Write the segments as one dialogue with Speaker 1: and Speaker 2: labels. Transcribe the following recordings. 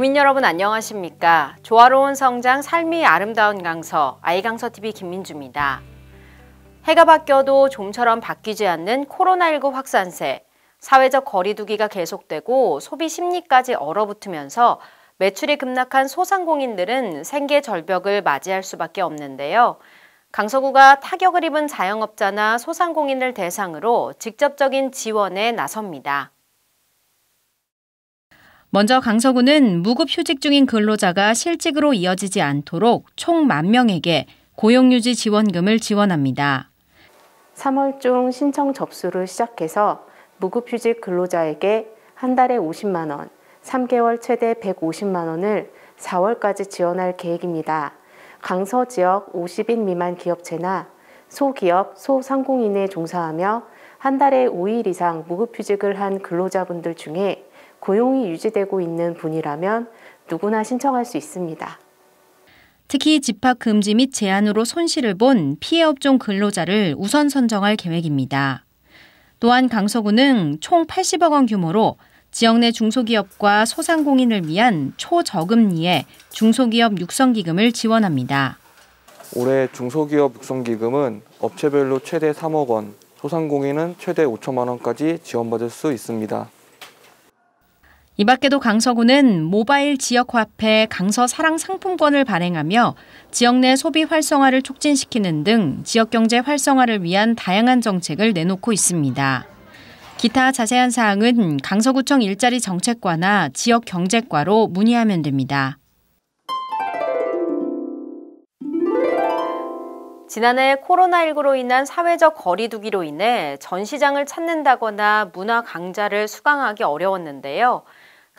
Speaker 1: 구민 여러분 안녕하십니까? 조화로운 성장 삶이 아름다운 강서 아이강서TV 김민주입니다. 해가 바뀌어도 좀처럼 바뀌지 않는 코로나19 확산세, 사회적 거리두기가 계속되고 소비 심리까지 얼어붙으면서 매출이 급락한 소상공인들은 생계 절벽을 맞이할 수밖에 없는데요. 강서구가 타격을 입은 자영업자나 소상공인을 대상으로 직접적인 지원에 나섭니다. 먼저 강서구는 무급휴직 중인 근로자가 실직으로 이어지지 않도록 총 만 명에게 고용유지 지원금을 지원합니다. 3월 중 신청 접수를 시작해서 무급휴직 근로자에게 한 달에 50만 원, 3개월 최대 150만 원을 4월까지 지원할 계획입니다. 강서 지역 50인 미만 기업체나 소기업, 소상공인에 종사하며 한 달에 5일 이상 무급휴직을 한 근로자분들 중에 고용이 유지되고 있는 분이라면 누구나 신청할 수 있습니다. 특히 집합 금지 및 제한으로 손실을 본 피해 업종 근로자를 우선 선정할 계획입니다. 또한 강서구는 총 80억 원 규모로 지역 내 중소기업과 소상공인을 위한 초저금리의 중소기업 육성기금을 지원합니다. 올해 중소기업 육성기금은 업체별로 최대 3억 원, 소상공인은 최대 5천만 원까지 지원받을 수 있습니다. 이 밖에도 강서구는 모바일 지역화폐 강서 사랑 상품권을 발행하며 지역 내 소비 활성화를 촉진시키는 등 지역 경제 활성화를 위한 다양한 정책을 내놓고 있습니다. 기타 자세한 사항은 강서구청 일자리 정책과나 지역 경제과로 문의하면 됩니다. 지난해 코로나19로 인한 사회적 거리두기로 인해 전시장을 찾는다거나 문화 강좌를 수강하기 어려웠는데요.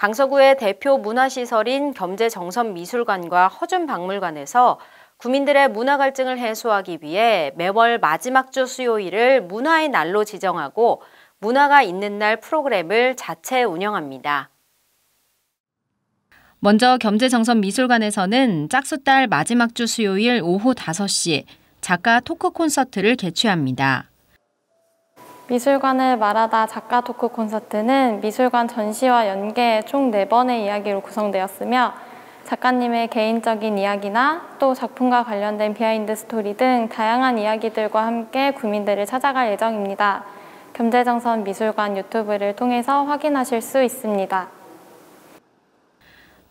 Speaker 1: 강서구의 대표 문화시설인 겸재정선미술관과 허준박물관에서 구민들의 문화 갈증을 해소하기 위해 매월 마지막 주 수요일을 문화의 날로 지정하고 문화가 있는 날 프로그램을 자체 운영합니다. 먼저 겸재정선미술관에서는 짝수달 마지막 주 수요일 오후 5시 작가 토크 콘서트를 개최합니다. 미술관을 말하다 작가 토크 콘서트는 미술관 전시와 연계 총 4번의 이야기로 구성되었으며 작가님의 개인적인 이야기나 또 작품과 관련된 비하인드 스토리 등 다양한 이야기들과 함께 구민들을 찾아갈 예정입니다. 겸재정선 미술관 유튜브를 통해서 확인하실 수 있습니다.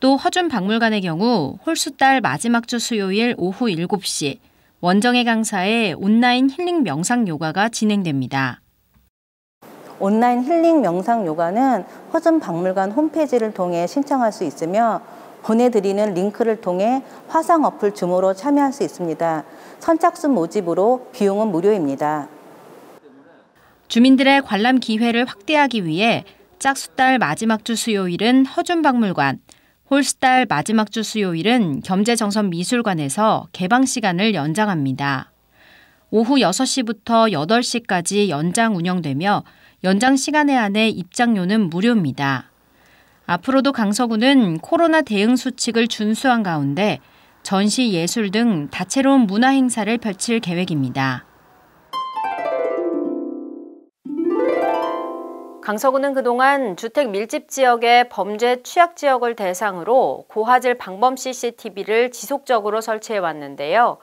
Speaker 1: 또 허준 박물관의 경우 홀수달 마지막 주 수요일 오후 7시 원정의 강사의 온라인 힐링 명상 요가가 진행됩니다. 온라인 힐링 명상 요가는 허준 박물관 홈페이지를 통해 신청할 수 있으며 보내드리는 링크를 통해 화상 어플 줌으로 참여할 수 있습니다. 선착순 모집으로 비용은 무료입니다. 주민들의 관람 기회를 확대하기 위해 짝수달 마지막 주 수요일은 허준박물관, 홀수달 마지막 주 수요일은 겸재정선미술관에서 개방 시간을 연장합니다. 오후 6시부터 8시까지 연장 운영되며 연장 시간에 한해 입장료는 무료입니다. 앞으로도 강서구는 코로나 대응 수칙을 준수한 가운데 전시 예술 등 다채로운 문화 행사를 펼칠 계획입니다. 강서구는 그동안 주택 밀집 지역의 범죄 취약 지역을 대상으로 고화질 방범 CCTV를 지속적으로 설치해 왔는데요.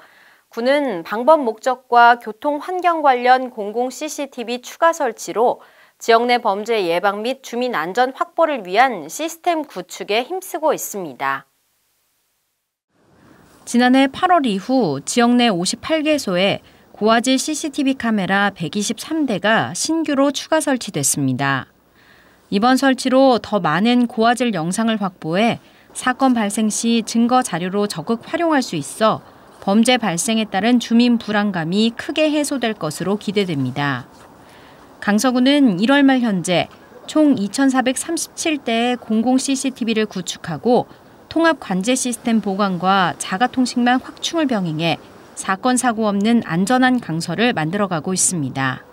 Speaker 1: 군은 방법 목적과 교통 환경 관련 공공 CCTV 추가 설치로 지역 내 범죄 예방 및 주민 안전 확보를 위한 시스템 구축에 힘쓰고 있습니다. 지난해 8월 이후 지역 내 58개소에 고화질 CCTV 카메라 123대가 신규로 추가 설치됐습니다. 이번 설치로 더 많은 고화질 영상을 확보해 사건 발생 시 증거 자료로 적극 활용할 수 있어 범죄 발생에 따른 주민 불안감이 크게 해소될 것으로 기대됩니다. 강서구는 1월 말 현재 총 2,437대의 공공 CCTV를 구축하고 통합 관제 시스템 보강과 자가통신망 확충을 병행해 사건 사고 없는 안전한 강서를 만들어가고 있습니다.